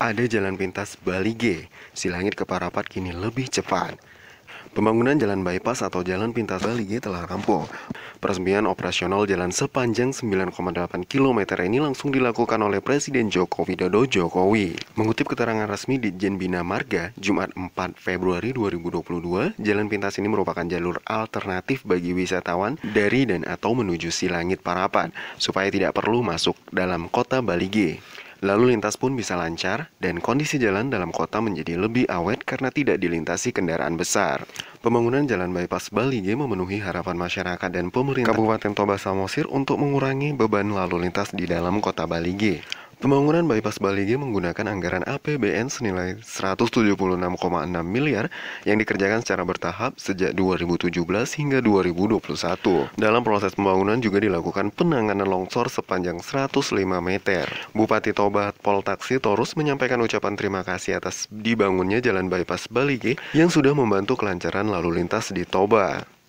ada jalan pintas Bali G, Silangit ke Parapat kini lebih cepat. Pembangunan jalan bypass atau jalan pintas Bali G telah rampung. Peresmian operasional jalan sepanjang 9,8 km ini langsung dilakukan oleh Presiden Joko Widodo Jokowi. Mengutip keterangan resmi di Bina Marga, Jumat 4 Februari 2022, jalan pintas ini merupakan jalur alternatif bagi wisatawan dari dan atau menuju Silangit Parapat, supaya tidak perlu masuk dalam kota Bali G. Lalu lintas pun bisa lancar dan kondisi jalan dalam kota menjadi lebih awet karena tidak dilintasi kendaraan besar. Pembangunan jalan bypass Bali G memenuhi harapan masyarakat dan pemerintah Kabupaten Toba Samosir untuk mengurangi beban lalu lintas di dalam kota Bali G. Pembangunan bypass Balige menggunakan anggaran APBN senilai 176,6 miliar yang dikerjakan secara bertahap sejak 2017 hingga 2021. Dalam proses pembangunan juga dilakukan penanganan longsor sepanjang 105 meter. Bupati Toba Poltaksi Torus menyampaikan ucapan terima kasih atas dibangunnya jalan bypass Balige yang sudah membantu kelancaran lalu lintas di Toba.